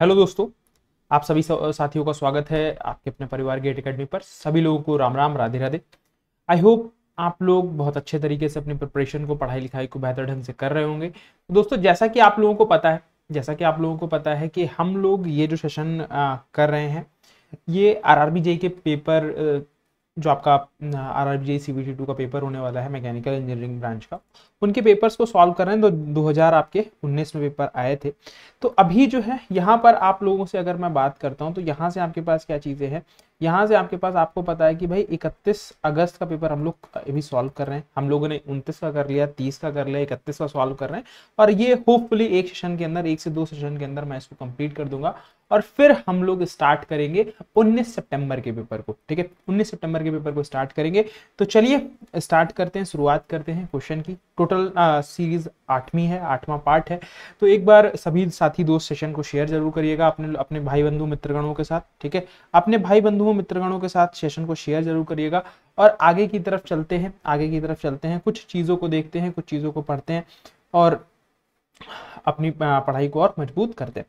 hello दोस्तों आप सभी साथियों का स्वागत है आपके अपने परिवार गेट अकेडमी पर सभी लोगों को राम राम राधे राधे आई होप आप लोग बहुत अच्छे तरीके से अपनी प्रिपरेशन को पढ़ाई लिखाई को बेहतर ढंग से कर रहे होंगे तो दोस्तों जैसा कि आप लोगों को पता है जैसा कि आप लोगों को पता है कि हम लोग ये जो सेशन कर रहे हैं ये आर आर बी जे के पेपर जो आपका R R B J C B T two का पेपर होने वाला है मैकेनिकल इंजीनियरिंग ब्रांच का उनके पेपर्स को सॉल्व कर रहे हैं तो 2000 आपके 19 में पेपर आए थे तो अभी जो है यहाँ पर आप लोगों से अगर मैं बात करता हूँ तो यहाँ से आपके पास क्या चीज़ें हैं यहाँ से आपके पास आपको पता है कि भाई 31 अगस्त का पेपर हम लोग अभी सॉल्व कर रहे हैं हम लोगों ने 29 का कर लिया 30 का कर लिया 31 का सॉल्व कर रहे हैं और ये होपफुली एक सेशन के अंदर एक से दो सेशन के अंदर मैं इसको कंप्लीट कर दूंगा और फिर हम लोग स्टार्ट करेंगे 19 सितंबर के पेपर को ठीक है 19 सितंबर के पेपर को स्टार्ट करेंगे तो चलिए स्टार्ट करते हैं शुरुआत करते हैं क्वेश्चन की टोटल टोटल सीरीज uh, आठवीं है आठवां पार्ट है तो एक बार सभी साथी दोस्त सेशन को शेयर जरूर करिएगा अपने अपने भाई बंधु मित्रगणों के साथ ठीक है अपने भाई बंधुओं मित्रगणों के साथ सेशन को शेयर जरूर करिएगा और आगे की तरफ चलते हैं आगे की तरफ चलते हैं कुछ चीज़ों को देखते हैं कुछ चीज़ों को पढ़ते हैं और अपनी पढ़ाई को और मजबूत करते हैं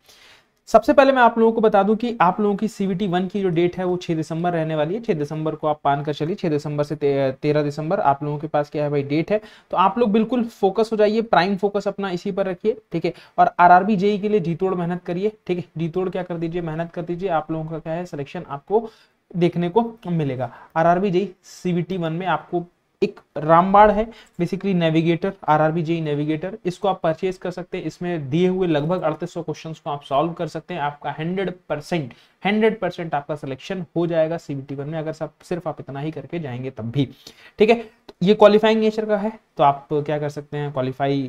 सबसे पहले मैं आप लोगों को बता दूं कि आप लोगों की सीवीटी वन की जो डेट है वो छह दिसंबर रहने वाली है छह दिसंबर को आप पान कर चलिए छह दिसंबर से ते, दिसंबर आप लोगों के पास क्या है भाई डेट है तो आप लोग बिल्कुल फोकस हो जाइए प्राइम फोकस अपना इसी पर रखिए ठीक है और आरआरबी जेई e के लिए जीतोड़ मेहनत करिए ठीक है जीतोड़ क्या कर दीजिए मेहनत कर दीजिए आप लोगों का क्या है सिलेक्शन आपको देखने को मिलेगा R RB JE CVT one में आपको एक रामबाड़ है basically navigator RRB JE navigator इसको आप परचेज कर सकते हैं इसमें दिए हुए लगभग अड़तीस सौ क्वेश्चन को आप सॉल्व कर सकते हैं आपका हंड्रेड परसेंट हंड्रेड परसेंट आपका सिलेक्शन हो जाएगा सीबीटी वन में अगर सब सिर्फ आप इतना ही करके जाएंगे तब भी ठीक है तो ये क्वालिफाइंग नेचर का है तो आप क्या कर सकते हैं क्वालिफाई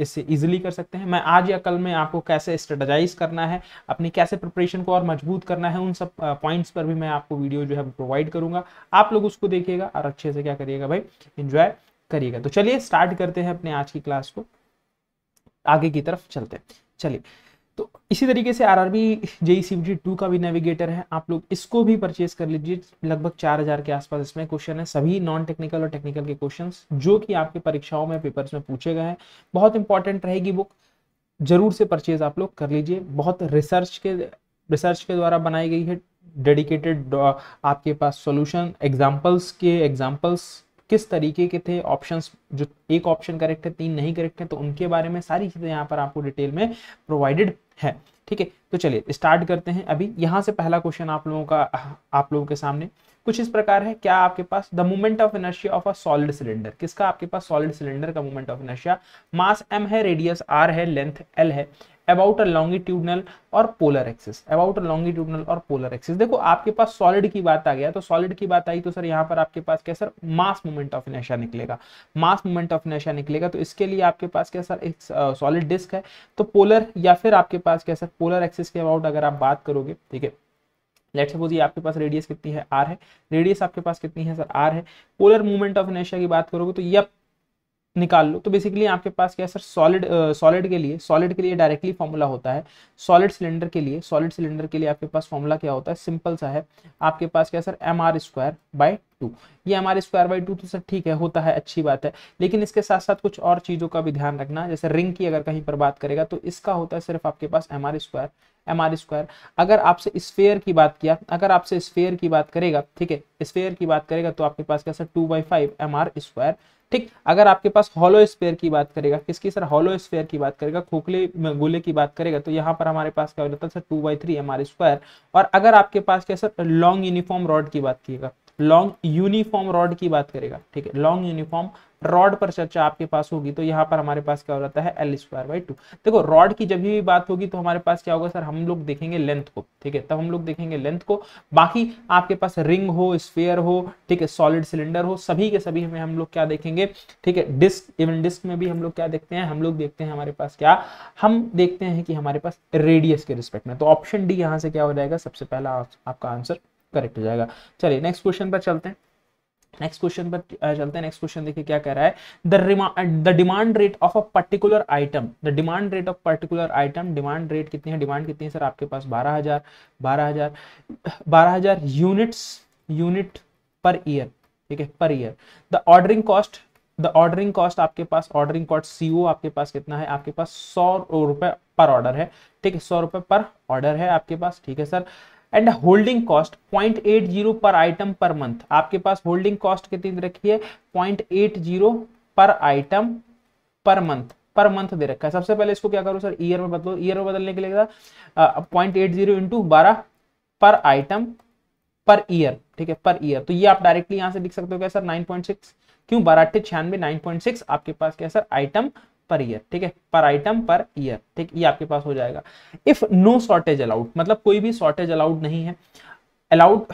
इससे इजीली कर सकते हैं मैं आज या कल में आपको कैसे स्ट्रेटाइज करना है अपनी कैसे प्रिपरेशन को और मजबूत करना है उन सब पॉइंट्स पर भी मैं आपको वीडियो जो है प्रोवाइड करूंगा आप लोग उसको देखिएगा और अच्छे से क्या करिएगा भाई इंजॉय करिएगा तो चलिए स्टार्ट करते हैं अपने आज की क्लास को आगे की तरफ चलते हैं चलिए तो इसी तरीके से R R B JE C B two का भी नेविगेटर है आप लोग इसको भी परचेज कर लीजिए लगभग चार हज़ार के आसपास इसमें क्वेश्चन है सभी नॉन टेक्निकल और टेक्निकल के क्वेश्चन जो कि आपके परीक्षाओं में पेपर्स में पूछे गए हैं बहुत इंपॉर्टेंट रहेगी बुक जरूर से परचेज आप लोग कर लीजिए बहुत रिसर्च के रिसर्च के द्वारा बनाई गई है डेडिकेटेड uh, आपके पास सॉल्यूशन एग्जांपल्स के एग्जांपल्स किस तरीके के थे ऑप्शंस जो एक ऑप्शन करेक्ट है तीन नहीं करेक्ट है तो उनके बारे में सारी चीज़ें यहाँ पर आपको डिटेल में प्रोवाइडेड है ठीक है तो चलिए स्टार्ट करते हैं अभी यहाँ से पहला क्वेश्चन आप लोगों का आप लोगों के सामने कुछ इस प्रकार है क्या आपके पास the movement of inertia of a solid cylinder किसका आपके पास सॉलिड सिलेंडर का movement of inertia mass M है रेडियस आर है लेंथ एल है अबाउट अ लॉन्गिट्यूडनल और polar axis about a longitudinal और पोलर एक्सिस देखो आपके पास सॉलिड की बात आ गया तो सॉलिड की बात आई तो सर यहाँ पर आपके पास क्या sir mass moment of inertia निकलेगा मास मोमेंट ऑफ इनर्शिया निकलेगा तो इसके लिए आपके पास क्या सर एक सॉलिड डिस्क है तो पोलर या फिर आपके पास क्या सर पोलर एक्सिस के अबाउट अगर आप बात करोगे ठीक है लेट सपोज ये आपके पास रेडियस कितनी है आर है रेडियस आपके पास कितनी है सर आर है पोलर मूवमेंट ऑफ इनर्शिया की बात करोगे तो यह निकाल लो तो बेसिकली आपके पास क्या सर सॉलिड सॉलिड के लिए सॉलिड के लिए डायरेक्टली फॉर्मूला होता है सॉलिड सिलेंडर के लिए सॉलिड सिलेंडर के लिए आपके पास फॉर्मूला क्या होता है सिंपल सा है आपके पास क्या sir M R square by two ये हमारे स्क्वायर बाई टू तो सर ठीक है होता है अच्छी बात है लेकिन इसके साथ साथ कुछ और चीज़ों का भी ध्यान रखना जैसे रिंग की अगर कहीं पर बात करेगा तो इसका होता है सिर्फ आपके पास M R square M square अगर आपसे स्फेयर की बात किया अगर आपसे स्फेयर की बात करेगा ठीक है स्फेयर की बात करेगा तो आपके पास क्या sir two by five M R square ठीक अगर आपके पास हॉलो स्पेयर की बात करेगा किसकी सर हॉलो स्पेयर की बात करेगा खोखले गोले की बात करेगा तो यहाँ पर हमारे पास क्या हो जाता है sir two by three M R square और अगर आपके पास क्या सर लॉन्ग यूनिफॉर्म रॉड की बात किएगा लॉन्ग यूनिफॉर्म रॉड की बात करेगा ठीक है लॉन्ग यूनिफॉर्म रॉड पर चर्चा आपके पास होगी तो यहाँ पर हमारे पास क्या हो जाता है एल स्क्वायर बाई टू देखो रॉड की जब भी बात होगी तो हमारे पास क्या होगा सर हम लोग देखेंगे लेंथ को ठीक है तब हम लोग देखेंगे लेंथ को बाकी आपके पास रिंग हो स्पेयर हो ठीक है सॉलिड सिलेंडर हो सभी के सभी हमें हम लोग क्या देखेंगे ठीक है डिस्क इवन डिस्क में भी हम लोग क्या देखते हैं हम लोग देखते हैं हमारे पास क्या हम देखते हैं कि हमारे पास रेडियस के रिस्पेक्ट में तो ऑप्शन डी यहाँ से क्या हो जाएगा सबसे पहला आपका आंसर करेक्ट हो जाएगा चलिए नेक्स्ट क्वेश्चन पर चलते हैं नेक्स्ट क्वेश्चन पर चलते हैं नेक्स्ट क्वेश्चन देखिए क्या कह रहा है the the demand rate of a particular item the demand rate of particular item demand rate कितनी है डिमांड कितनी है सर आपके पास बारह हजार बारह हजार बारह हजार यूनिट्स यूनिट पर ईयर ठीक है पर year the ordering cost the ordering cost आपके पास ऑर्डरिंग कॉस्ट सी आपके पास कितना है आपके पास सौ रुपए पर ऑर्डर है ठीक है सौ रुपए पर ऑर्डर है आपके पास ठीक है सर एंड होल्डिंग कॉस्ट 0.80 पर आइटम पर मंथ आपके पास होल्डिंग कॉस्ट कितनी रखी है 0.80 पर item per month per month दे रखा है सबसे पहले इसको क्या करो सर ईयर में बदलो ईयर में बदलने के लिए पॉइंट एट जीरो इंटू बारह पर आइटम पर ईयर ठीक है पर ईयर तो ये आप डायरेक्टली यहां से लिख सकते हो क्या सर नाइन पॉइंट सिक्स क्यों बारह अट्ठे छियानवे नाइन पॉइंट सिक्स आपके पास क्या सर आइटम पर ईयर ठीक है पर आइटम पर ईयर ठीक ये आपके पास हो जाएगा इफ नो शॉर्टेज अलाउड मतलब कोई भी शॉर्टेज अलाउड नहीं है allowed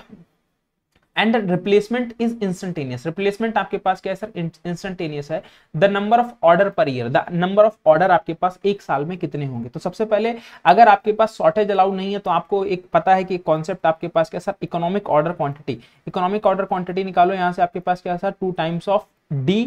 and replacement is instantaneous replacement आपके पास क्या है सर इंस्टेंटेनियस है the number of order per year the number of order आपके पास एक साल में कितने होंगे तो सबसे पहले अगर आपके पास शॉर्टेज अलाउड नहीं है तो आपको एक पता है कि कॉन्सेप्ट आपके पास क्या sir economic order quantity economic order quantity निकालो यहाँ से आपके पास क्या sir two times of D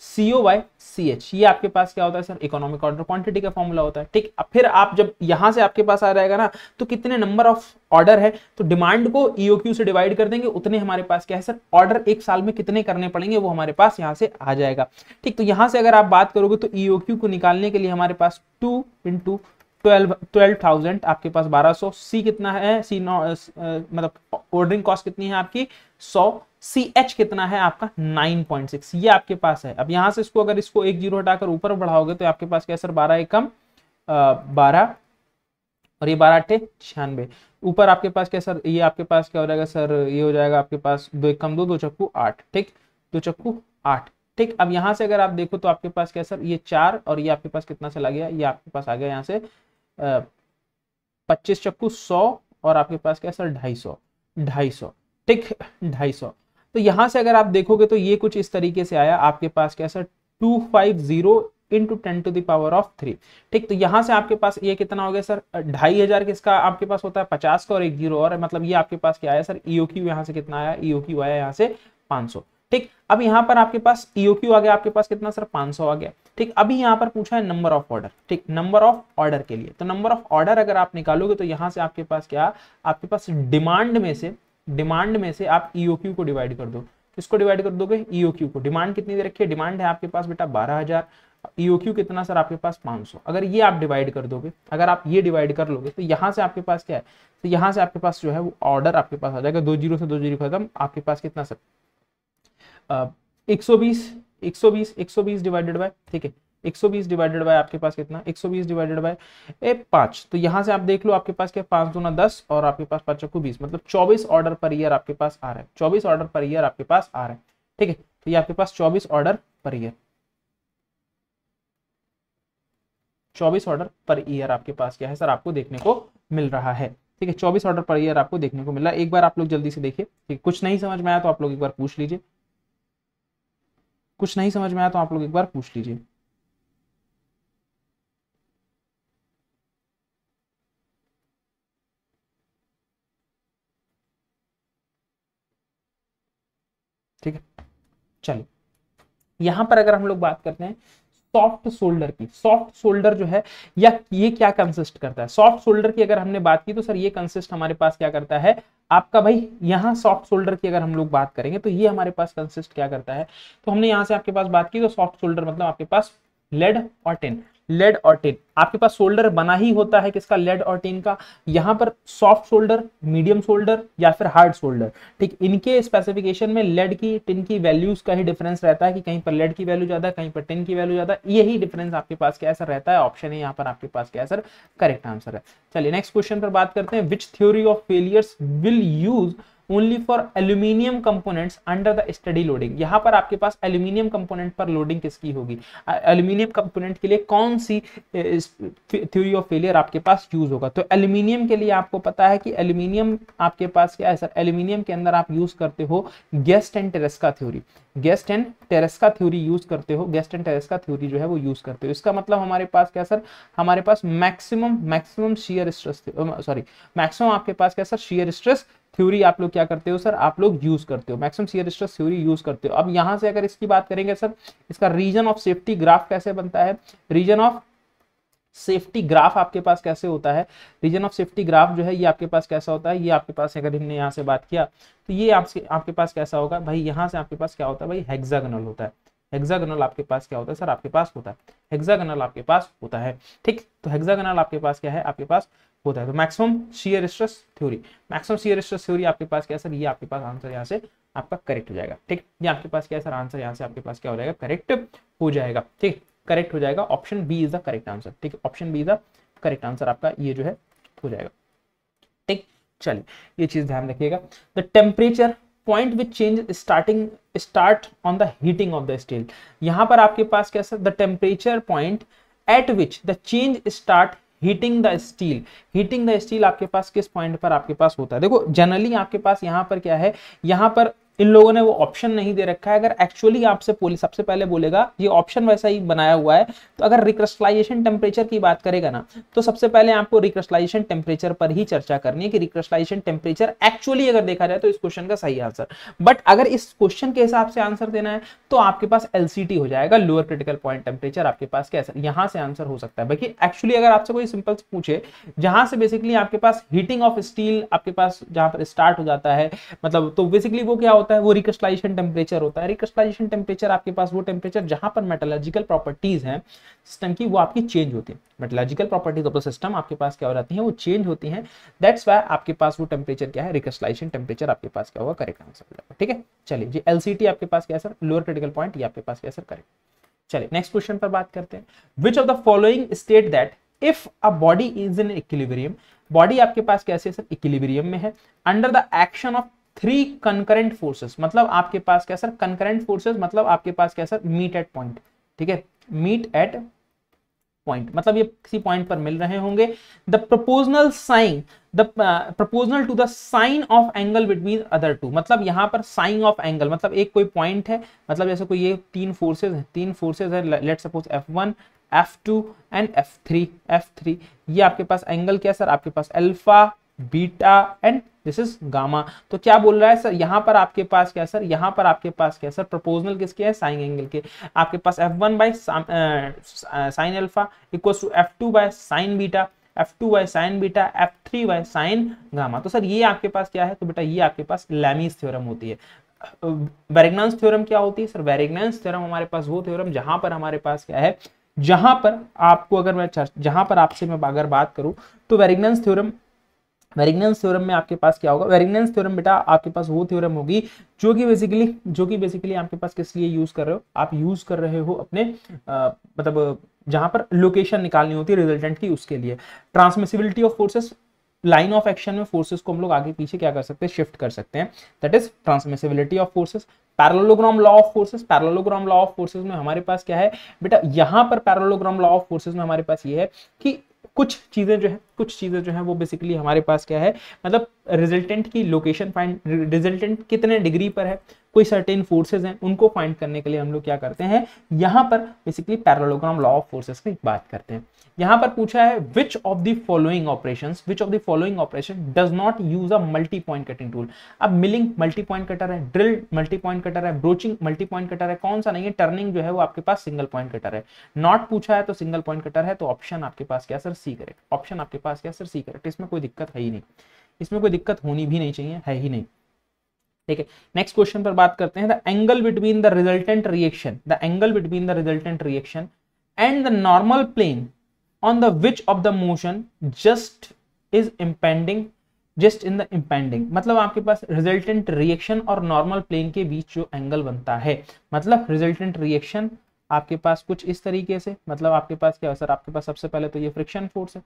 CO Y C H ये आपके पास क्या होता है सर इकोनॉमिक ऑर्डर क्वांटिटी का फॉर्मूला होता है ठीक फिर आप जब यहां से आपके पास आ जाएगा ना तो कितने नंबर ऑफ ऑर्डर है तो डिमांड को ईओक्यू e से डिवाइड कर देंगे उतने हमारे पास क्या है सर ऑर्डर एक साल में कितने करने पड़ेंगे वो हमारे पास यहाँ से आ जाएगा ठीक तो यहां से अगर आप बात करोगे तो ईओक्यू e को निकालने के लिए हमारे पास two into twelve twelve thousand आपके पास बारह सौ सी कितना है सी नौ uh, uh, मतलब ऑर्डरिंग कॉस्ट कितनी है आपकी सौ सी एच कितना है आपका नाइन पॉइंट सिक्स ये आपके पास है अब यहां से इसको अगर इसको एक जीरो हटाकर ऊपर बढ़ाओगे तो आपके पास क्या सर बारह एकम बारह और ये बारह अट्ठे छियानवे ऊपर आपके पास क्या सर ये आपके पास क्या हो जाएगा सर ये हो जाएगा आपके पास दो एक कम दो दो चक्कू आठ ठीक दो चक्कू आठ ठीक अब यहां से अगर आप देखो तो आपके पास क्या सर ये चार और ये आपके पास कितना चला गया ये आपके पास आ गया यहाँ से पच्चीस चक्कू सौ और आपके पास क्या सर ढाई सौ ढाई सौ ठीक ढाई सौ तो यहां से अगर आप देखोगे तो ये कुछ इस तरीके से आया आपके पास क्या sir two five zero into ten to the power of three ठीक तो यहां से आपके पास ये कितना हो गया सर ढाई हजार किसका आपके पास होता है पचास का और एक जीरो और मतलब ये आपके पास क्या आया सर ईओ e क्यू यहाँ से कितना आया ईओ e क्यू आया यहाँ से पांच सौ ठीक अब यहाँ पर आपके पास ईओ e क्यू आ गया आपके पास कितना सर पांच सौ आ गया ठीक अभी यहां पर पूछा है नंबर ऑफ ऑर्डर ठीक नंबर ऑफ ऑर्डर के लिए तो नंबर ऑफ ऑर्डर अगर आप निकालोगे तो यहां से आपके पास क्या आपके पास डिमांड में से डिमांड में से आप ईओक्यू e को डिवाइड कर दो किसको डिवाइड कर दोगे ईओक्यू e को डिमांड कितनी दे रखी है डिमांड है आपके पास बेटा बारह हजार ईओक्यू e कितना सर आपके पास 500 अगर ये आप डिवाइड कर दोगे अगर आप ये डिवाइड कर लोगे तो यहाँ से आपके पास क्या है तो यहाँ से आपके पास जो है वो ऑर्डर आपके पास आ जाएगा दो जीरो से दो जीरो खत्म आपके पास कितना सर एक सौ बीस 120 डिवाइडेड बाय ठीक है 120 डिवाइडेड बाय आपके पास कितना 120 डिवाइडेड बाय ए पांच तो यहां से आप देख लो आपके पास क्या पांच दो ना दस और आपके पास पांच चौको बीस मतलब 24 ऑर्डर पर ईयर आपके पास आ रहा है 24 ऑर्डर पर ईयर आपके पास आ रहा है ठीक है तो ये आपके पास 24 order per year 24 order per year आपके पास क्या है सर आपको देखने को मिल रहा है ठीक है चौबीस ऑर्डर पर ईयर आपको देखने को मिला एक बार आप लोग जल्दी से देखिए कुछ नहीं समझ में आया तो आप लोग एक बार पूछ लीजिए कुछ नहीं समझ में आया तो आप लोग एक बार पूछ लीजिए ठीक है चलो यहां पर अगर हम लोग बात करते हैं सॉफ्ट शोल्डर की सॉफ्ट शोल्डर जो है या ये क्या कंसिस्ट करता है सॉफ्ट शोल्डर की अगर हमने बात की तो सर ये कंसिस्ट हमारे पास क्या करता है आपका भाई यहाँ सॉफ्ट शोल्डर की अगर हम लोग बात करेंगे तो ये हमारे पास कंसिस्ट क्या करता है तो हमने यहाँ से आपके पास बात की तो सॉफ्ट शोल्डर मतलब आपके पास लेड और टेन लेड और टिन आपके पास शोल्डर बना ही होता है किसका लेड और टिन का यहां पर सॉफ्ट शोल्डर मीडियम शोल्डर या फिर हार्ड शोल्डर ठीक इनके स्पेसिफिकेशन में लेड की टिन की वैल्यूज का ही डिफरेंस रहता है कि कहीं पर लेड की वैल्यू ज्यादा कहीं पर टिन की वैल्यू ज्यादा यही डिफरेंस आपके पास क्या सर रहता है ऑप्शन है यहाँ पर आपके पास क्या सर करेक्ट आंसर है चलिए नेक्स्ट क्वेश्चन पर बात करते हैं which theory of failures will use only for aluminium components under the steady loading यहाँ पर आपके पास एल्यूमिनियम कंपोनेंट पर लोडिंग किसकी होगी एल्यूमिनियम कंपोनेंट के लिए कौन सी थ्योरी ऑफ फेलियर आपके पास यूज होगा तो एल्यूमिनियम के लिए आपको पता है कि एल्यूमिनियम आपके पास क्या है सर एल्यूमिनियम के अंदर आप यूज करते हो Guest and Tresca theory Guest and Tresca theory use करते हो गेस्ट एंड टेरेस्का थ्योरी जो है वो यूज करते हो इसका मतलब हमारे पास क्या सर हमारे पास maximum maximum shear stress sorry maximum आपके पास क्या सर शेयर स्ट्रेस थ्योरी आप लोग क्या करते हो सर आप लोग यूज करते हो maximum shear stress theory use करते हो अब यहां से अगर इसकी बात करेंगे सर इसका रीजन ऑफ सेफ्टी ग्राफ कैसे बनता है रीजन ऑफ सेफ्टी ग्राफ आपके पास कैसे होता है रीजन ऑफ सेफ्टी ग्राफ जो है ये आपके पास कैसा होता है ये आपके पास अगर हमने यहाँ से बात किया तो ये आपके आपके पास कैसा होगा भाई यहाँ से आपके पास क्या होता है भाई हेक्सागनल होता है हेक्सागनल आपके पास क्या होता है सर आपके पास होता है हेक्सागनल आपके पास होता है ठीक तो हेक्सागनल आपके पास क्या है आपके पास होता है तो maximum shear stress theory maximum shear stress theory आपके पास क्या सर ये आपके पास आंसर यहाँ से आपका करेक्ट हो जाएगा ठीक ये आपके पास क्या सर आंसर यहाँ से आपके पास क्या हो जाएगा करेक्ट हो जाएगा ठीक करेक्ट हो जाएगा option B is the correct answer ठीक है option B is the correct answer आपका ये जो है हो जाएगा ठीक चलिए ये चीज ध्यान रखिएगा the temperature point which change starting start on the heating of the steel यहां पर आपके पास क्या sir the temperature point at which the change start heating the steel heating the steel आपके पास किस पॉइंट पर आपके पास होता है देखो जनरली आपके पास यहाँ पर क्या है यहाँ पर इन लोगों ने वो ऑप्शन नहीं दे रखा है अगर एक्चुअली आपसे पुलिस सबसे पहले बोलेगा ये ऑप्शन वैसा ही बनाया हुआ है तो अगर रिक्रस्टलाइजेशन टेम्परेचर की बात करेगा ना तो सबसे पहले आपको रिक्रस्टलाइजेशन टेम्परेचर पर ही चर्चा करनी है कि रिक्रस्टलाइजेशन टेम्परेचर एक्चुअली अगर देखा जाए तो इस क्वेश्चन का सही आंसर बट अगर इस क्वेश्चन के हिसाब से आंसर देना है तो आपके पास एल हो जाएगा लोअर क्रिटिकल पॉइंट टेम्परेचर आपके पास कैसा यहाँ से आंसर हो सकता है बाकी एक्चुअली अगर आपसे कोई सिंपल से पूछे जहां से बेसिकली आपके पास हीटिंग ऑफ स्टील आपके पास जहां पर स्टार्ट हो जाता है मतलब तो बेसिकली वो क्या होता है वो रिक्रिस्टलाइजेशन टेम्परेचर होता है रिक्रिस्टलाइजेशन टेम्परेचर आपके पास वो टेम्परेचर जहां पर मेटोलॉजिकल प्रॉपर्टीज हैं सिस्टम की वो आपकी चेंज होती है metallurgical properties of the system आपके पास क्या हो जाती है वो चेंज होती है दैट्स वाई आपके पास वो टेम्परेचर क्या है रिक्रिस्टलाइजेशन टेम्परेचर आपके पास क्या होगा करेक्ट आंसर हो ठीक है चलिए जी एलसीटी आपके पास क्या सर लोअर क्रिटिकल पॉइंट ये आपके पास क्या सर करेक्ट चलिए नेक्स्ट क्वेश्चन पर बात करते हैं which of the following state that if a body is in equilibrium body आपके पास कैसे सर इक्विलिब्रियम में है under the action of three concurrent forces मतलब आपके पास क्या सर कंकरेंट फोर्सेस मतलब आपके पास क्या सर मीट एट पॉइंट ठीक है मीट एट पॉइंट मतलब ये किसी पॉइंट पर मिल रहे होंगे the proportional sine the proportional to the sine of angle between other two मतलब यहां पर साइन ऑफ एंगल मतलब एक कोई पॉइंट है मतलब जैसे कोई ये तीन फोर्सेज है तीन फोर्सेज है let suppose F one F two and F three F three ये आपके पास एंगल क्या सर आपके पास alpha beta and this is gamma तो क्या बोल रहा है सर यहाँ पर आपके पास क्या सर यहाँ पर आपके पास क्या सर प्रपोजनल किसके है साइन एंगल के आपके पास F one by sine alpha equal to F two by sine beta F two by sine beta F three by sine gamma तो सर ये आपके पास क्या है तो बेटा ये आपके पास लैमीज थ्योरम होती है वेरेग्नांस थ्योरम क्या होती है सर वेरेग्नांस थ्योरम हमारे पास वो थ्योरम जहां पर हमारे पास क्या है जहां पर आपको अगर मैं जहां पर आपसे मैं अगर बात करूं तो वेरेग्नांस थ्योरम वेरिग्नेंस थ्योरम में आपके पास क्या होगा वेरिग्नेंस थ्योरम बेटा आपके पास वो थ्योरम होगी जो कि बेसिकली जो कि बेसिकली आपके पास किस लिए यूज कर रहे हो आप यूज कर रहे हो अपने मतलब जहां पर लोकेशन निकालनी होती है रिजल्टेंट की उसके लिए transmissibility of forces line of action में फोर्सेस को हम लोग आगे पीछे क्या कर सकते हैं शिफ्ट कर सकते हैं that is transmissibility of forces parallelogram law of forces parallelogram law of forces में हमारे पास क्या है बेटा यहां पर पैरलोग्राम लॉ ऑफ फोर्सेस में हमारे पास ये है कि कुछ चीज़ें जो है कुछ चीज़ें जो है वो बेसिकली हमारे पास क्या है मतलब रिजल्टेंट की लोकेशन फाइंड रिजल्टेंट कितने डिग्री पर है कोई सर्टेन फोर्सेज हैं उनको फाइंड करने के लिए हम लोग क्या करते हैं यहाँ पर basically parallelogram law of forces की बात करते हैं यहाँ पर पूछा है which of the following operation which of the following operation does not use a multi point cutting tool अब मिलिंग मल्टी पॉइंट कटर है ड्रिल मल्टी पॉइंट कटर है ब्रोचिंग मल्टी पॉइंट कटर है कौन सा नहीं है टर्निंग जो है वो आपके पास सिंगल पॉइंट कटर है नॉट पूछा है तो सिंगल पॉइंट कटर है तो ऑप्शन आपके पास क्या सर सी करेक्ट ऑप्शन आपके पास क्या सर सी करेक्ट इसमें कोई दिक्कत है ही नहीं इसमें कोई दिक्कत होनी भी नहीं चाहिए है ही नहीं ठीक है नेक्स्ट क्वेश्चन पर बात करते हैं the angle between the resultant reaction the angle between the resultant reaction and the normal plane on the which of the motion just is impending just in the impending मतलब आपके पास resultant reaction और normal plane के बीच जो angle बनता है मतलब रिजल्टेंट रिएक्शन आपके पास कुछ इस तरीके से मतलब आपके पास क्या है सर आपके पास सबसे पहले तो ये फ्रिक्शन फोर्स है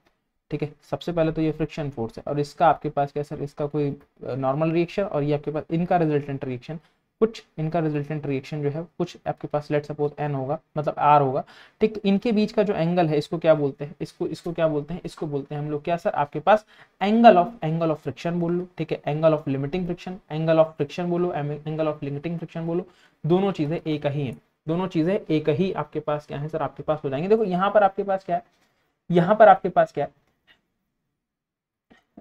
ठीक है सबसे पहले तो ये फ्रिक्शन फोर्स है और इसका आपके पास क्या सर इसका कोई नॉर्मल रिएक्शन और ये आपके पास इनका रिजल्टेंट रिएक्शन कुछ इनका रिजल्टेंट रिएक्शन जो है कुछ आपके पास लेट सपोज एन होगा मतलब आर होगा ठीक इनके बीच का जो एंगल है इसको क्या बोलते हैं इसको इसको क्या बोलते हैं इसको बोलते हैं हम लोग क्या सर आपके पास angle of angle of friction बोल लो ठीक है angle of limiting friction angle of friction बोलो एंगल ऑफ लिमिटिंग फ्रिक्शन बोलो दोनों चीजें एक ही है दोनों चीजें एक ही आपके पास क्या है सर आपके पास हो जाएंगे देखो यहाँ पर आपके पास क्या है यहाँ पर आपके पास क्या है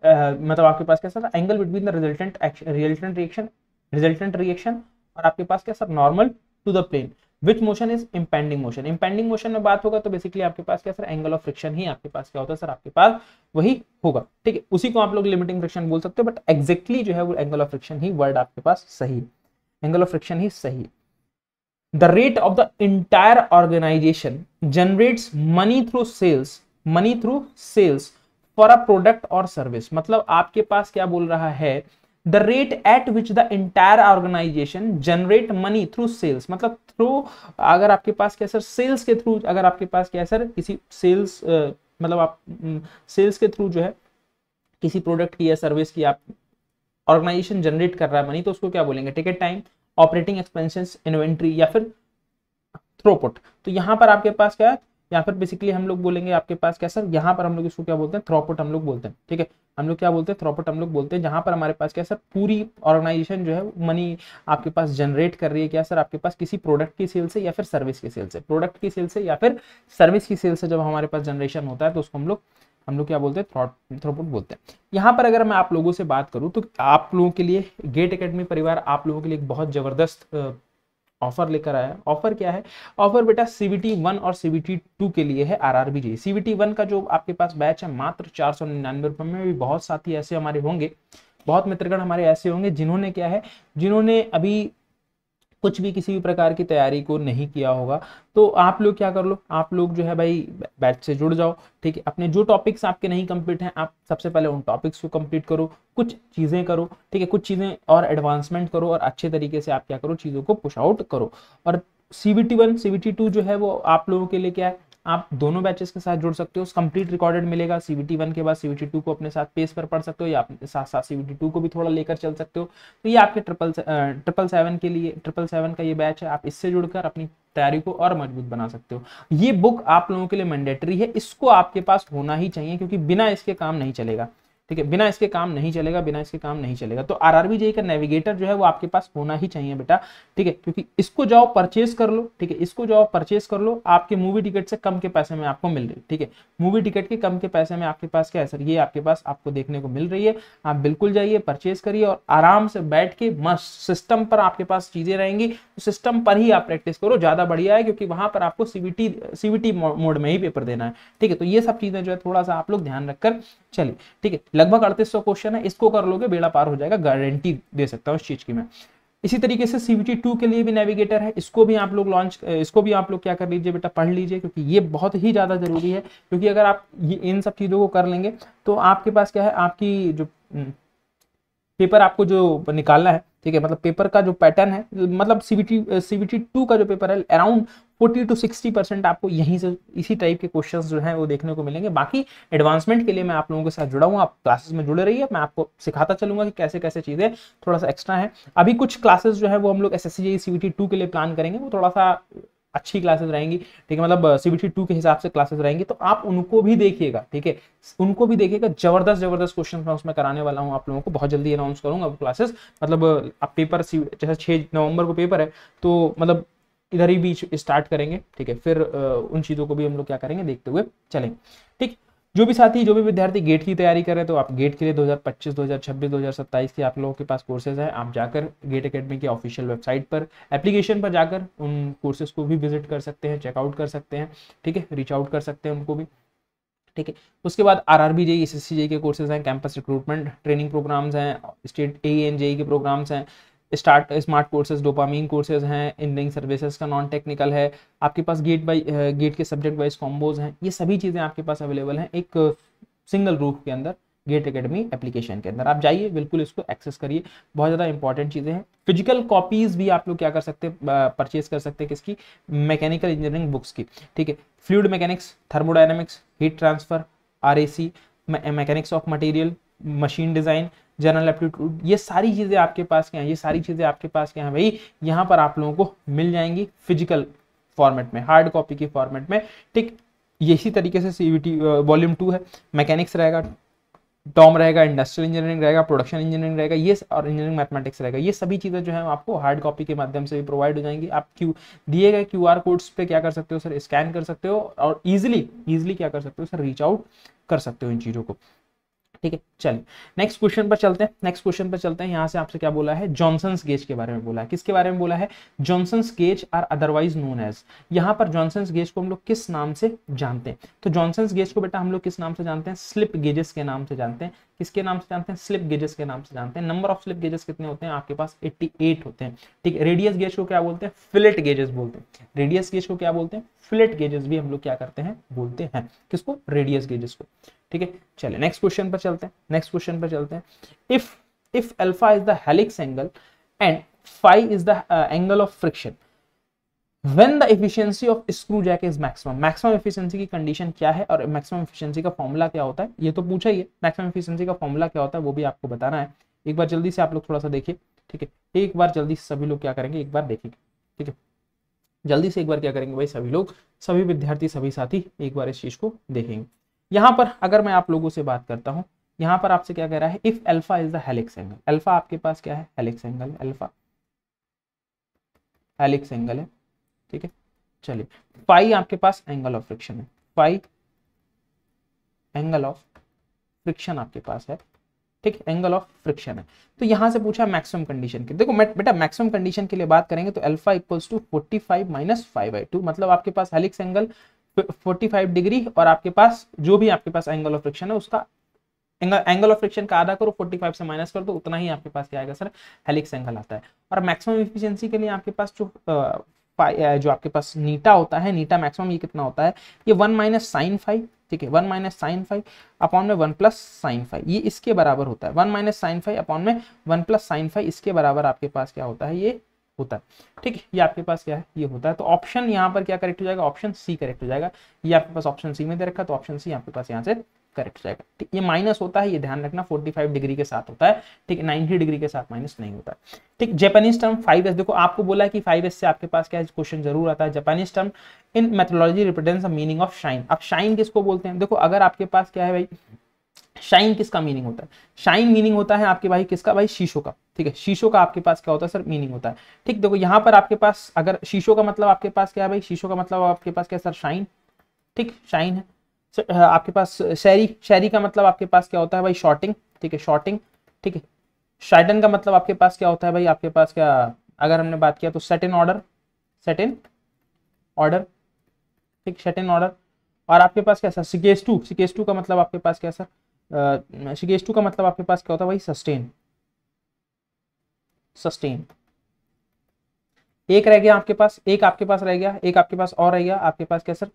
मतलब आपके पास क्या sir angle between the resultant resultant reaction resultant reaction और आपके पास क्या sir normal to the plane which motion is impending motion impending motion में बात होगा तो बेसिकली आपके पास क्या सर एंगल ऑफ फ्रिक्शन ही आपके पास क्या होता है सर आपके पास वही होगा ठीक है उसी को आप लोग लिमिटिंग फ्रिक्शन बोल सकते हो बट एक्जेक्टली जो है वो एंगल ऑफ फ्रिक्शन ही वर्ड आपके पास सही एंगल ऑफ फ्रिक्शन ही सही the rate of the entire organization generates money through sales money through sales for a product और सर्विस मतलब आपके पास क्या बोल रहा है the rate at which the entire organization generate money through sales मतलब थ्रू अगर आपके पास क्या सर सेल्स के थ्रू अगर आपके पास क्या सर किसी सेल्स uh, मतलब आप सेल्स के थ्रू जो है किसी प्रोडक्ट की या सर्विस की आप ऑर्गेनाइजेशन जनरेट कर रहा है मनी तो उसको क्या बोलेंगे ticket time operating expenses inventory या फिर थ्रोपुट तो यहां पर आपके पास क्या है या फिर बेसिकली हम लोग बोलेंगे आपके पास क्या सर यहाँ पर हम लोग इसको क्या बोलते हैं थ्रोपुट हम लोग बोलते हैं ठीक है हम लोग क्या बोलते हैं थ्रोपुट हम लोग बोलते हैं जहाँ पर हमारे पास क्या सर पूरी ऑर्गेनाइजेशन जो है मनी आपके पास जनरेट कर रही है क्या सर आपके पास किसी प्रोडक्ट की सेल से या फिर सर्विस की सेल से प्रोडक्ट की सेल से या फिर सर्विस की सेल से जब हमारे पास जनरेशन होता है तो उसको हम लोग हम लोग क्या बोलते हैं थ्रोपुट बोलते हैं यहाँ पर अगर मैं आप लोगों से बात करूँ तो आप लोगों के लिए गेट अकेडमी परिवार आप लोगों के लिए एक बहुत ज़बरदस्त ऑफर लेकर आया ऑफर क्या है ऑफर बेटा सीबीटी वन और सीबीटी टू के लिए है R R B G CBT one का जो आपके पास बैच है मात्र चार सौ निन्यानवे रुपए में भी बहुत साथी ऐसे हमारे होंगे बहुत मित्रगण हमारे ऐसे होंगे जिन्होंने क्या है जिन्होंने अभी कुछ भी किसी भी प्रकार की तैयारी को नहीं किया होगा तो आप लोग क्या कर लो आप लोग जो है भाई बैच से जुड़ जाओ ठीक है अपने जो टॉपिक्स आपके नहीं कंप्लीट हैं आप सबसे पहले उन टॉपिक्स को कंप्लीट करो कुछ चीज़ें करो ठीक है कुछ चीज़ें और एडवांसमेंट करो और अच्छे तरीके से आप क्या करो चीज़ों को पुश आउट करो और C B one C two जो है वो आप लोगों के लिए क्या है आप दोनों बैचेस के साथ जुड़ सकते हो कंप्लीट रिकॉर्डेड मिलेगा सीबीटी वन के बाद सीबीटी टू को अपने साथ पेज पर पढ़ सकते हो या अपने साथ साथ सीबीटी टू को भी थोड़ा लेकर चल सकते हो तो ये आपके ट्रिपल ट्रिपल सेवन के लिए ट्रिपल सेवन का ये बैच है आप इससे जुड़कर अपनी तैयारी को और मजबूत बना सकते हो ये बुक आप लोगों के लिए मैंडेटरी है इसको आपके पास होना ही चाहिए क्योंकि बिना इसके काम नहीं चलेगा ठीक है बिना इसके काम नहीं चलेगा बिना इसके काम नहीं चलेगा तो आर आरबी जेई का नेविगेटर जो है वो आपके पास होना ही चाहिए बेटा ठीक है क्योंकि इसको जो परचेज कर लो ठीक है इसको जो परचेस परचेज कर लो आपके मूवी टिकट से कम के पैसे में आपको मिल रही ठीक है मूवी टिकट के कम के पैसे में आपके पास क्या है सर ये आपके पास आपको देखने को मिल रही है आप बिल्कुल जाइए परचेज करिए और आराम से बैठ के मस्त सिस्टम पर आपके पास चीजें रहेंगी सिस्टम पर ही आप प्रैक्टिस करो ज्यादा बढ़िया है क्योंकि वहां पर आपको सीवीटी सीवीटी मोड में ही पेपर देना है ठीक है तो ये सब चीजें जो है थोड़ा सा आप लोग ध्यान रखकर चलिए ठीक है लगभग अड़तीस क्वेश्चन है इसको कर लोगे बेड़ा पार हो जाएगा गारंटी दे सकता हूँ उस चीज की मैं इसी तरीके से सीबीटी टू के लिए भी नेविगेटर है इसको भी आप लोग लॉन्च इसको भी आप लोग क्या कर लीजिए बेटा पढ़ लीजिए क्योंकि ये बहुत ही ज़्यादा जरूरी है क्योंकि अगर आप ये इन सब चीज़ों को कर लेंगे तो आपके पास क्या है आपकी जो पेपर हम्म, आपको जो निकालना है ठीक है मतलब पेपर का जो पैटर्न है मतलब सीबीटी सीबीटी टू का जो पेपर है around forty two sixty percent आपको यहीं से इसी टाइप के क्वेश्चन जो हैं वो देखने को मिलेंगे बाकी एडवांसमेंट के लिए मैं आप लोगों के साथ जुड़ा हूँ आप क्लासेस में जुड़े रहिए मैं आपको सिखाता चलूंगा कि कैसे कैसे चीज़ें थोड़ा सा एक्स्ट्रा है अभी कुछ क्लासेस जो है वो हम लोग एस एस सी टू के लिए प्लान करेंगे वो थोड़ा सा अच्छी क्लासेस रहेंगी ठीक है मतलब सीबीटी टू के हिसाब से क्लासेस रहेंगी तो आप उनको भी देखिएगा ठीक है उनको भी देखिएगा जबरदस्त जबरदस्त क्वेश्चन मैं उसमें कराने वाला हूँ आप लोगों को बहुत जल्दी अनाउंस करूंगा वो क्लासेस मतलब आप पेपर जैसे छह नवंबर को पेपर है तो मतलब इधर ही बीच स्टार्ट करेंगे ठीक है फिर उन चीज़ों को भी हम लोग क्या करेंगे देखते हुए चलेंगे ठीक जो भी साथी जो भी विद्यार्थी गेट की तैयारी कर रहे हैं तो आप गेट के लिए 2025, 2026, 2027 के आप लोगों के पास कोर्सेज हैं आप जाकर गेट अकेडमी की ऑफिशियल वेबसाइट पर एप्लीकेशन पर जाकर उन कोर्सेज को भी विजिट कर सकते हैं चेकआउट कर सकते हैं ठीक है रीच आउट कर सकते हैं उनको भी ठीक है उसके बाद आर आर सी के कोर्सेज हैं कैंपस रिक्रूटमेंट ट्रेनिंग प्रोग्राम्स हैं स्टेट ए e के प्रोग्राम्स हैं start smart courses dopamine courses हैं इंजीनियरिंग सर्विसेज का नॉन टेक्निकल है आपके पास गेट बाई गेट के सब्जेक्ट वाइज कॉम्बोज हैं ये सभी चीज़ें आपके पास अवेलेबल हैं एक सिंगल रूफ के अंदर गेट अकेडमी एप्लीकेशन के अंदर आप जाइए बिल्कुल इसको एक्सेस करिए बहुत ज़्यादा इंपॉर्टेंट चीज़ें हैं फिजिकल कॉपीज़ भी आप लोग क्या कर सकते हैं परचेज कर सकते हैं किसकी मैकेनिकल इंजीनियरिंग बुक्स की ठीक है fluid mechanics thermodynamics heat transfer R A C mechanics of material machine design general aptitude ये सारी चीज़ें आपके पास क्या हैं ये सारी चीज़ें आपके पास क्या हैं भाई यहाँ पर आप लोगों को मिल जाएंगी फिजिकल फॉर्मेट में हार्ड कॉपी के फॉर्मेट में ठीक इसी तरीके से सी वॉल्यूम टू है मैकेनिक्स रहेगा टॉम रहेगा इंडस्ट्रियल इंजीनियरिंग रहेगा प्रोडक्शन इंजीनियरिंग रहेगा ये और इंजीनियरिंग मैथमेटिक्स रहेगा ये सभी चीज़ें जो है आपको हार्ड कॉपी के माध्यम से भी प्रोवाइड हो जाएंगी आप क्यू दिए गए क्यू आर कोड्स पे क्या कर सकते हो सर स्कैन कर सकते हो और ईजिली ईजिली क्या कर सकते हो सर रीच आउट कर सकते हो इन चीज़ों को ठीक है चलिए नेक्स्ट क्वेश्चन पर चलते हैं नेक्स्ट क्वेश्चन पर चलते हैं यहाँ से आपसे क्या बोला है जॉनसन गेज के बारे में बोला है किसके बारे में बोला है Johnson gauge or otherwise known as यहाँ पर जॉनसन गेज को हम लोग किस नाम से जानते हैं तो जॉनसन गेज को बेटा हम लोग किस नाम से जानते हैं स्लिप गेजेस के नाम से जानते हैं किसके नाम से जानते हैं स्लिप गेजेस के नाम से जानते हैं नंबर ऑफ स्लिप गेजेस कितने होते हैं आपके पास एट्टी होते हैं ठीक है रेडियस गेज को क्या बोलते हैं फिलेट गेजेस बोलते हैं रेडियस गेज को क्या बोलते हैं फिलेट गेजेस भी हम लोग क्या करते हैं बोलते हैं किसको रेडियस गेजेस को ठीक है चलिए नेक्स्ट क्वेश्चन पर चलते हैं नेक्स्ट क्वेश्चन पर चलते हैं if if alpha is the helix angle and phi is the angle of friction friction when the efficiency of screw jack is maximum maximum efficiency की कंडीशन क्या है और maximum efficiency का फॉर्मूला क्या होता है ये तो पूछा ही है मैक्सिमम एफिशियंसी का फॉर्मूला क्या होता है वो भी आपको बताना है एक बार जल्दी से आप लोग थोड़ा सा देखिए ठीक है एक बार जल्दी सभी लोग क्या करेंगे एक बार देखेंगे ठीक है जल्दी से एक बार क्या करेंगे भाई सभी लोग सभी विद्यार्थी सभी साथी एक बार इस चीज को देखेंगे यहाँ पर अगर मैं आप लोगों से बात करता हूँ यहाँ पर आपसे क्या कह रहा है if alpha is the helix angle alpha आपके पास क्या है helix angle alpha helix angle है ठीक है चलिए पाई आपके पास एंगल ऑफ फ्रिक्शन है पाई एंगल ऑफ फ्रिक्शन आपके पास है ठीक एंगल ऑफ फ्रिक्शन है तो यहां से पूछा मैक्सिमम कंडीशन की देखो बेटा मैक्सिमम कंडीशन के लिए बात करेंगे तो alpha equals to forty five minus five by two मतलब आपके पास हेलिक्स एंगल 45 डिग्री और आपके पास जो भी आपके पास एंगल ऑफ फ्रिक्शन है उसका एंगल ऑफ फ्रिक्शन का आधा करो 45 से माइनस कर दो उतना ही आपके पास क्या आएगा सर हेलिक्स एंगल आता है और मैक्सिमम इफिशियंसी के लिए आपके पास जो जो आपके पास नीटा होता है नीटा मैक्सिमम ये कितना होता है ये वन माइनस साइन फाइव ठीक है one minus sine five upon में वन प्लस साइन फाइव ये इसके बराबर होता है one minus sine five upon में वन प्लस साइन फाइव इसके बराबर आपके पास क्या होता है ये होता है ठीक है ये आपके पास क्या है ये होता है तो ऑप्शन यहाँ पर क्या करेक्ट हो जाएगा ऑप्शन सी करेक्ट हो जाएगा ये आपके पास ऑप्शन सी में दे रखा तो ऑप्शन सी आपके पास यहाँ से करेक्ट जाएगा ठीक ये माइनस होता है ये ध्यान रखना 45 डिग्री के साथ होता है ठीक 90 डिग्री के साथ माइनस नहीं होता ठीक जैपनीज टर्म 5s देखो आपको बोला है कि 5s से आपके पास क्या क्वेश्चन जरूर आता है Japanese term in mythology represent meaning of shine अब शाइन किसको बोलते हैं देखो अगर आपके पास क्या है भाई शाइन किसका मीनिंग होता है शाइन मीनिंग होता है आपके भाई किसका भाई शीशो का ठीक है शीशो का आपके पास क्या होता है सर मीनिंग होता है ठीक देखो यहाँ पर आपके पास अगर शीशो का मतलब आपके पास क्या है भाई शीशो का मतलब आपके पास क्या सर शाइन ठीक शाइन है आपके पास शहरी शहरी का मतलब आपके पास क्या होता है भाई शॉर्टिंग ठीक है शॉर्टिंग ठीक है शाइटन का मतलब आपके पास क्या होता है भाई आपके पास क्या अगर हमने बात किया तो set in order set in order ठीक सेट इन ऑर्डर और आपके पास क्या सर सिकेस टू सिकेस टू का मतलब आपके पास क्या सर सिकेस टू का मतलब आपके पास क्या होता है भाई सस्टेन सस्टेन एक रह गया आपके पास एक आपके पास रह गया एक आपके पास और रह गया आपके पास क्या सर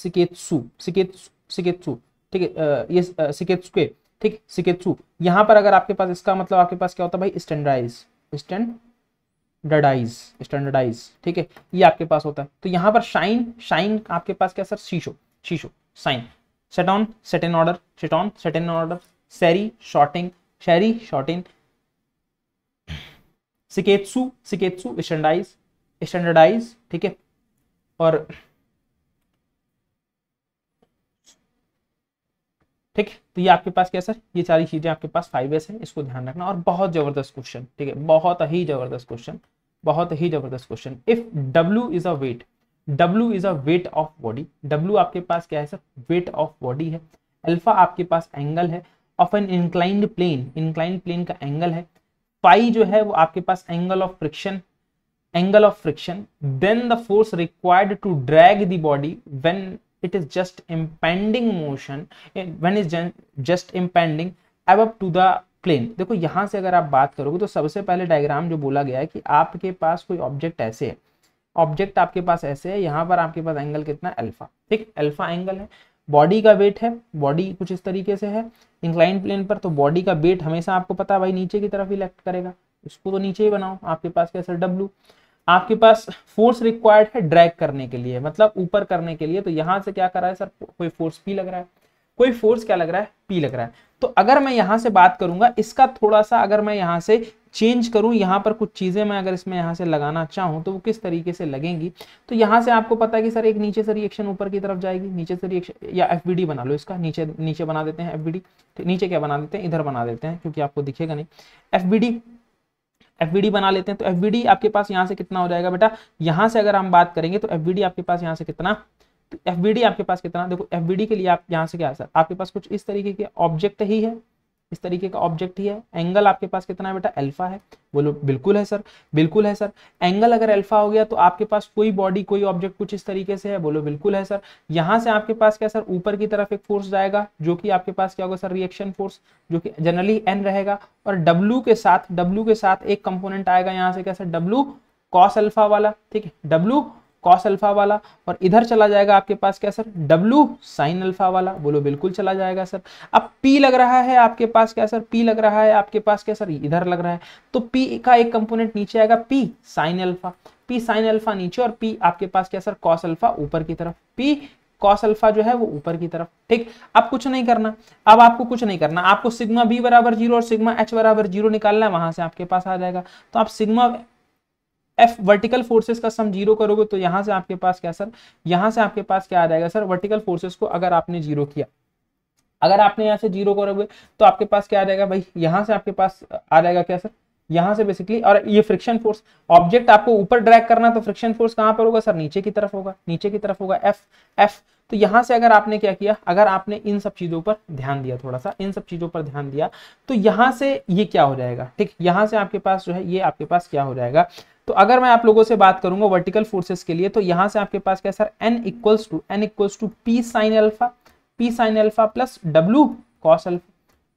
सिकेत्सु सिकेत्सु सिकेत्सु ठीक है ये ठीक सिकेत्सु यहाँ पर अगर आपके पास इसका मतलब आपके पास क्या होता है भाई स्टैंडर्डाइज स्टैंडर्डाइज स्टैंडर्डाइज ठीक है ये आपके पास होता है तो यहाँ पर शाइन शाइन आपके पास क्या सर शीशो शीशो साइन सेट ऑन सेट इन ऑर्डर सेट ऑन सेट इन ऑर्डर सैरी शॉर्टिंग शैरी शॉर्टिंग सिकेत्सु सिकेत्सु स्टैंडर्डाइज स्टैंडर्डाइज ठीक है और ठीक तो ये आपके पास क्या सर ये सारी चीजें आपके पास फाइव एस है इसको ध्यान रखना और बहुत जबरदस्त क्वेश्चन ठीक है बहुत ही जबरदस्त क्वेश्चन बहुत ही जबरदस्त question if W is a weight W is a weight of body W आपके पास क्या है सर वेट ऑफ बॉडी है अल्फा आपके पास एंगल है of an inclined plane inclined plane का एंगल है पाई जो है वो आपके पास angle of friction angle of friction then the force required to drag the body when it is just impending motion eh, when is just impending above to the plane देखो यहाँ से अगर आप बात करोगे तो सबसे पहले डायग्राम जो बोला गया है कि आपके पास कोई ऑब्जेक्ट ऐसे है ऑब्जेक्ट आपके पास ऐसे है यहाँ पर आपके पास एंगल कितना अल्फा ठीक अल्फा एंगल है बॉडी का वेट है बॉडी कुछ इस तरीके से है इंक्लाइन प्लेन पर तो बॉडी का वेट हमेशा आपको पता है भाई नीचे की तरफ इलेक्ट करेगा उसको तो नीचे ही बनाओ आपके पास कैसे डब्ल्यू आपके पास फोर्स रिक्वायर्ड है ड्रैग करने के लिए मतलब ऊपर करने के लिए तो यहां से क्या कर रहा है सर कोई फोर्स पी लग रहा है कोई फोर्स क्या लग रहा है पी लग रहा है तो अगर मैं यहां से बात करूंगा इसका थोड़ा सा अगर मैं यहां से चेंज करूं यहां पर कुछ चीज़ें मैं अगर इसमें यहाँ से लगाना चाहूं तो वो किस तरीके से लगेंगी तो यहां से आपको पता है कि सर एक नीचे से रिएक्शन ऊपर की तरफ जाएगी नीचे से रिएक्शन या एफ बना लो इसका नीचे नीचे बना देते हैं एफ तो नीचे क्या बना देते हैं इधर बना देते हैं क्योंकि आपको दिखेगा नहीं एफ एफ बना लेते हैं तो एफ आपके पास यहाँ से कितना हो जाएगा बेटा यहाँ से अगर हम बात करेंगे तो एफ आपके पास यहाँ से कितना एफ तो आपके पास कितना देखो एफ के लिए आप यहाँ से क्या सर आपके पास कुछ इस तरीके के ऑब्जेक्ट ही है इस तरीके का ऑब्जेक्ट ही है एंगल आपके पास कितना है बेटा अल्फा है बोलो बिल्कुल है सर बिल्कुल है सर एंगल अगर अल्फा हो गया तो आपके पास कोई बॉडी कोई ऑब्जेक्ट कुछ इस तरीके से है बोलो बिल्कुल है सर यहाँ से आपके पास क्या सर ऊपर की तरफ एक फोर्स जाएगा जो कि आपके पास क्या होगा सर रिएक्शन फोर्स जो कि जनरली एन रहेगा और डब्ल्यू के साथ डब्ल्यू के साथ एक कंपोनेंट आएगा यहाँ से क्या सर डब्ल्यू कॉस अल्फा वाला ठीक है डब्ल्यू कॉस अल्फा वाला और इधर चला जाएगा आपके पास क्या सर डब्लू साइन अल्फा वाला बोलो बिल्कुल चला जाएगा सर अब पी लग रहा है आपके पास क्या सर पी लग रहा है आपके पास क्या सर इधर लग रहा है तो पी का एक कंपोनेंट नीचे आएगा P sine alpha P sine alpha नीचे और पी आपके पास क्या सर कॉस अल्फा ऊपर की तरफ पी कॉस अल्फा जो है वो ऊपर की तरफ ठीक अब कुछ नहीं करना अब आपको कुछ नहीं करना आपको सिग्मा बी बराबर जीरो और सिग्मा एच बराबर जीरो निकालना है वहां से आपके पास आ जाएगा तो आप सिग्मा एफ वर्टिकल फोर्सेस का सम जीरो करोगे तो यहां से आपके पास क्या सर यहाँ से आपके पास क्या आ जाएगा सर वर्टिकल फोर्सेस को अगर आपने जीरो किया अगर आपने यहां से जीरो करोगे तो आपके पास क्या आ जाएगा भाई यहां से आपके पास आ जाएगा क्या सर यहाँ से बेसिकली और ये फ्रिक्शन फोर्स ऑब्जेक्ट आपको ऊपर ड्रैग करना तो फ्रिक्शन फोर्स कहाँ पर होगा सर नीचे की तरफ होगा नीचे की तरफ होगा एफ एफ तो यहाँ से अगर आपने क्या किया अगर आपने इन सब चीज़ों पर ध्यान दिया थोड़ा सा इन सब चीज़ों पर ध्यान दिया तो यहाँ से ये क्या हो जाएगा ठीक यहाँ से आपके पास जो है ये आपके पास क्या हो जाएगा तो अगर मैं आप लोगों से बात करूंगा वर्टिकल फोर्सेस के लिए तो यहां से आपके पास क्या sir N equals to N equals to P sine alpha P sine alpha plus W cos alpha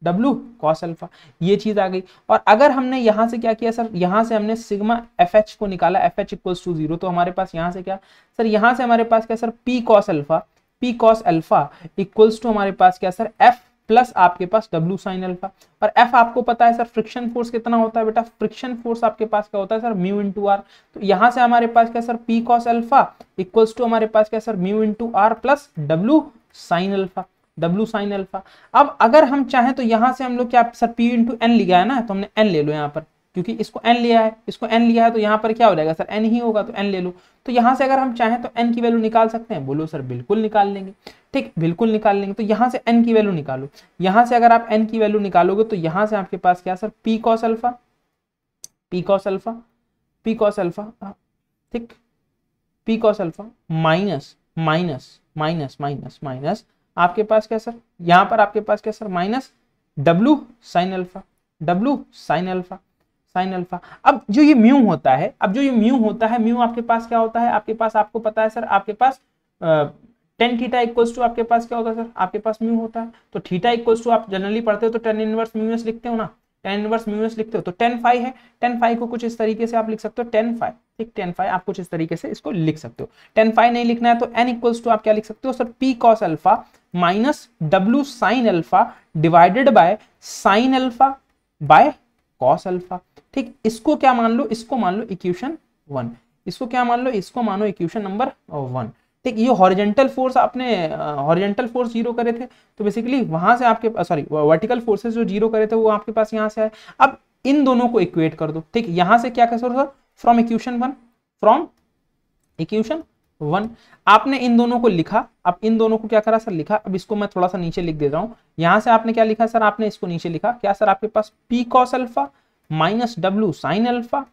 W cos alpha ये चीज आ गई और अगर हमने यहां से क्या किया सर यहाँ से हमने सिग्मा एफ एच को निकाला F H equals to zero तो हमारे पास यहां से क्या सर यहाँ से हमारे पास क्या sir P cos alpha P cos alpha equals to हमारे पास क्या सर एफ प्लस आपके पास डब्ल्यू साइन अल्फा और एफ आपको पता है सर फ्रिक्शन फोर्स कितना होता है बेटा फ्रिक्शन फोर्स आपके पास क्या होता है सर म्यू इंटू आर तो यहां से हमारे पास क्या sir P cos alpha equals to हमारे पास क्या sir mu into R plus W sine alpha W sine alpha अब अगर हम चाहें तो यहां से हम लोग क्या सर पी इंटू एन लिखा है ना तो हमने एन ले लो यहां पर क्योंकि इसको एन लिया है इसको एन लिया है तो यहाँ पर क्या हो जाएगा सर एन ही होगा तो एन ले लो तो यहाँ से अगर हम चाहें तो एन की वैल्यू निकाल सकते हैं बोलो सर बिल्कुल निकाल लेंगे ठीक बिल्कुल निकाल लेंगे तो यहाँ से एन की वैल्यू निकालो यहाँ से अगर आप एन की वैल्यू निकालोगे तो यहाँ से आपके पास क्या sir P cos alpha P cos alpha P cos alpha ठीक P cos alpha minus minus minus minus minus आपके पास क्या सर यहाँ पर आपके पास क्या sir minus W sine alpha W sine alpha sine alpha अब जो ये म्यू होता है अब जो ये म्यू होता है म्यू आपके पास क्या होता है आपके पास आपको पता है सर आपके पास टेन थीटा इक्वल्स टू आपके पास क्या होता है सर आपके पास म्यू होता है तो थीटा इक्वल्स टू आप जनरली पढ़ते हो तो टेन इनवर्स म्यूएस लिखते हो ना टेन इनवर्स म्यूएस लिखते हो तो टेन फाइव है टेन फाइव को कुछ इस तरीके से आप लिख सकते हो टेन फाइव ठीक टेन फाइव आप कुछ इस तरीके से इसको लिख सकते हो टेन फाइव नहीं लिखना है तो एन इक्वल्स टू आप क्या लिख सकते हो sir P cos alpha minus W sine alpha divided by sine alpha by cos alpha ठीक इसको क्या मान लो इसको मान लो इक्वेशन वन इसको क्या मान लो इसको मानो इक्वेशन नंबर वन ठीक ये हॉरिजेंटल फोर्स आपने हॉरिजेंटल फोर्स जीरो करे थे तो बेसिकली वहां से आपके सॉरी वर्टिकल फोर्सेस जो जीरो करे थे वो आपके पास यहाँ से आए अब इन दोनों को इक्वेट कर दो ठीक यहां से क्या कैसे sir from equation one from equation one आपने इन दोनों को लिखा अब इन दोनों को क्या करा सर लिखा अब इसको मैं थोड़ा सा नीचे लिख दे रहा हूं यहां से आपने क्या लिखा सर आपने इसको नीचे लिखा क्या सर आपके पास P cos alpha minus W sine alpha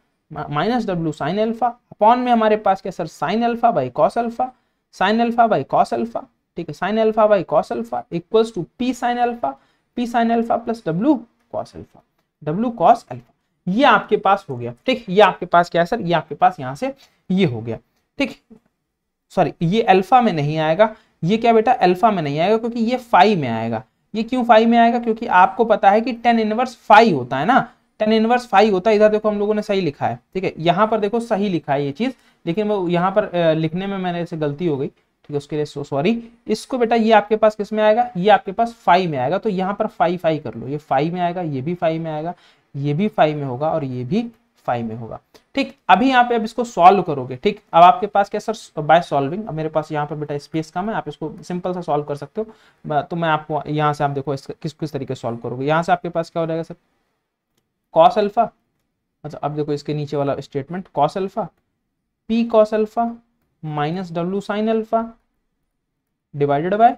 minus W sine alpha upon में हमारे पास क्या sir sine alpha by cos alpha sine alpha by cos alpha ठीक है sine alpha by cos alpha equals to P sine alpha P sine alpha plus W cos alpha W cos alpha ये आपके पास हो गया ठीक ये आपके पास क्या सर ये आपके पास यहाँ से ये हो गया ठीक सॉरी ये अल्फा में नहीं आएगा ये क्या बेटा अल्फा में नहीं आएगा क्योंकि ये फाइव में आएगा ये क्यों फाइव में आएगा क्योंकि आपको पता है कि टेन इनवर्स फाइव होता है ना टेन इनवर्स फाइव होता है इधर देखो हम लोगों ने सही लिखा है ठीक है यहाँ पर देखो सही लिखा है ये चीज़ लेकिन वो यहाँ पर लिखने में मैंने ऐसे गलती हो गई ठीक है उसके लिए सो सॉरी इसको बेटा ये आपके पास किस में आएगा ये आपके पास फाइव में आएगा तो यहाँ पर फाइव फाइव कर लो ये फाइव में आएगा ये भी फाइव में आएगा ये भी फाइव में होगा और ये भी फाइव में होगा ठीक अभी यहाँ पे अब इसको सॉल्व करोगे ठीक अब आपके पास क्या सर बाय सॉल्विंग अब मेरे पास यहाँ पर बेटा स्पेस कम है आप इसको सिंपल सा सॉल्व कर सकते हो तो मैं आपको यहाँ से आप देखो किस किस तरीके सॉल्व करोगे यहाँ से आपके पास क्या हो जाएगा सर कॉस अल्फा अच्छा अब देखो इसके नीचे वाला statement cos alpha P cos alpha minus W sine alpha divided by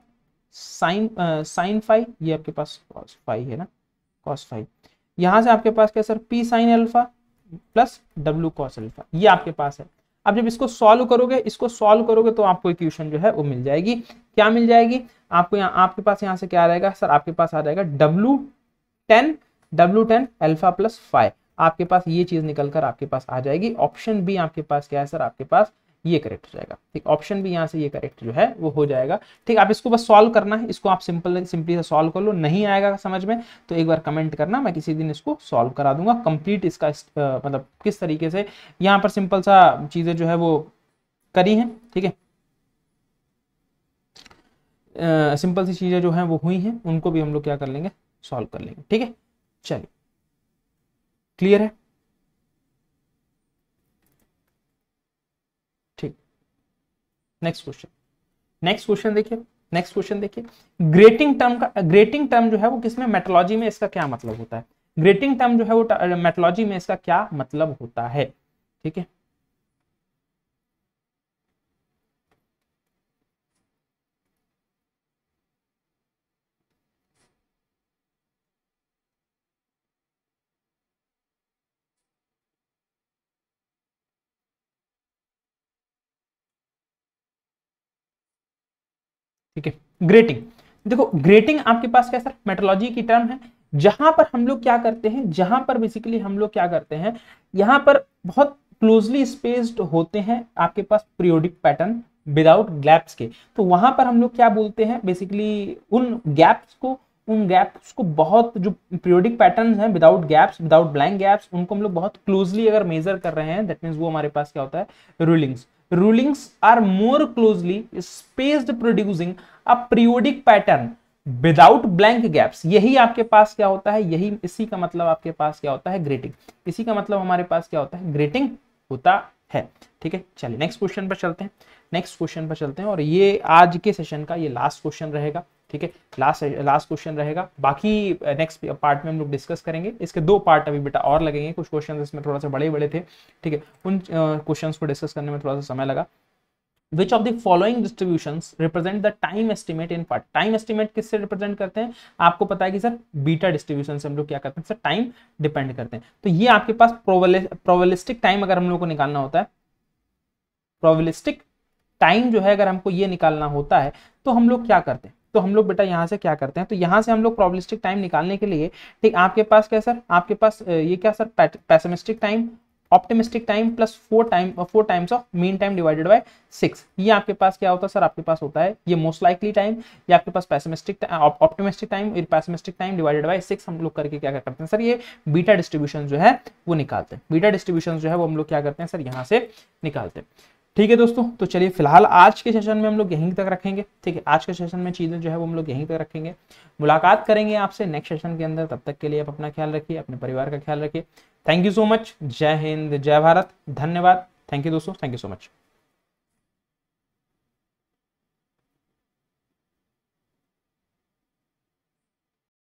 sine sine five ये आपके पास कॉस फाइव है ना कॉस फाइव यहां से आपके पास क्या sir P sine alpha plus W cos alpha ये आपके पास है अब जब इसको सॉल्व करोगे इसको सॉल्व करोगे तो आपको इक्वेशन जो है वो मिल जाएगी क्या मिल जाएगी आपको यहाँ आपके पास यहाँ से क्या आ रहेगा सर आपके पास आ जाएगा W tan W tan alpha plus five आपके पास ये चीज निकल कर आपके पास आ जाएगी ऑप्शन बी आपके पास क्या है सर आपके पास ये करेक्ट हो जाएगा ठीक ऑप्शन भी यहाँ से ये करेक्ट जो है वो हो जाएगा ठीक आप इसको बस सॉल्व करना है इसको आप सिंपल सिंपली से सॉल्व कर लो नहीं आएगा समझ में तो एक बार कमेंट करना मैं किसी दिन इसको सॉल्व करा दूंगा कंप्लीट इसका इस, आ, मतलब किस तरीके से यहाँ पर सिंपल सा चीज़ें जो है वो करी हैं ठीक है सिंपल सी चीज़ें जो है वो हुई हैं उनको भी हम लोग क्या कर लेंगे सॉल्व कर लेंगे ठीक है चलिए क्लियर है ठीक नेक्स्ट क्वेश्चन नेक्स्ट क्वेश्चन देखिए नेक्स्ट क्वेश्चन देखिए ग्रेटिंग टर्म का ग्रेटिंग टर्म जो है वो किसमें मेटोलॉजी में इसका क्या मतलब होता है ग्रेटिंग टर्म जो है वो मेटोलॉजी में इसका क्या मतलब होता है ठीक है ठीक है ग्रेटिंग देखो ग्रेटिंग आपके पास क्या सर मेट्रोलॉजी की टर्म है जहां पर हम लोग क्या करते हैं जहां पर बेसिकली हम लोग क्या करते हैं यहां पर बहुत क्लोजली स्पेस्ड होते हैं आपके पास पीरियोडिक पैटर्न विदाउट गैप्स के तो वहां पर हम लोग क्या बोलते हैं बेसिकली उन गैप्स को उन गैप्स को बहुत जो पीरियोडिक पैटर्न्स हैं without gaps without blank gaps उनको हम लोग बहुत क्लोजली अगर मेजर कर रहे हैं दैट मीन्स वो हमारे पास क्या होता है rulings rulings are more closely spaced producing a periodic pattern without blank gaps यही आपके पास क्या होता है यही इसी का मतलब आपके पास क्या होता है ग्रेटिंग इसी का मतलब हमारे पास क्या होता है ग्रेटिंग होता है ठीक है चलिए नेक्स्ट क्वेश्चन पर चलते हैं नेक्स्ट क्वेश्चन पर चलते हैं और ये आज के सेशन का ये लास्ट क्वेश्चन रहेगा ठीक है लास्ट लास्ट क्वेश्चन रहेगा बाकी नेक्स्ट uh, पार्ट में हम लोग डिस्कस करेंगे इसके दो पार्ट अभी बेटा और लगेंगे कुछ क्वेश्चन इसमें थोड़ा सा बड़े बड़े थे ठीक है उन क्वेश्चन uh, को डिस्कस करने में थोड़ा सा समय लगा which of the following distributions represent the time estimate in part time estimate किससे represent करते हैं आपको पता है कि सर बीटा डिस्ट्रीब्यूशन से हम लोग क्या करते हैं सर टाइम डिपेंड करते हैं तो ये आपके पास प्रोबलिस्टिक टाइम अगर हम लोग को निकालना होता है प्रोबलिस्टिक टाइम जो है अगर हमको ये निकालना होता है तो हम लोग क्या करते हैं तो हम लोग बेटा यहाँ से क्या करते हैं तो यहाँ से हम लोग प्रॉब्लिस्टिक टाइम निकालने के लिए ठीक आपके पास क्या सर आपके पास ये क्या sir pessimistic time optimistic time plus four time four times of mean time divided by six ये आपके पास क्या होता है सर आपके पास होता है ये मोस्ट लाइकली टाइम ये आपके पास पैसमिस्टिक ऑप्टिमिस्टिक टाइम और pessimistic time divided by six हम लोग करके क्या करते हैं सर ये बीटा डिस्ट्रीब्यूशन जो है वो निकालते हैं बीटा डिस्ट्रीब्यूशन जो है वो हम लोग क्या करते हैं सर यहाँ से निकालते हैं ठीक है दोस्तों तो चलिए फिलहाल आज के सेशन में हम लोग यहीं तक रखेंगे ठीक है आज के सेशन में चीज़ें जो है वो हम लोग यहीं तक रखेंगे मुलाकात करेंगे आपसे नेक्स्ट सेशन के अंदर तब तक के लिए आप अपना ख्याल रखिए अपने परिवार का ख्याल रखिए थैंक यू सो मच जय हिंद जय भारत धन्यवाद थैंक यू दोस्तों थैंक यू सो मच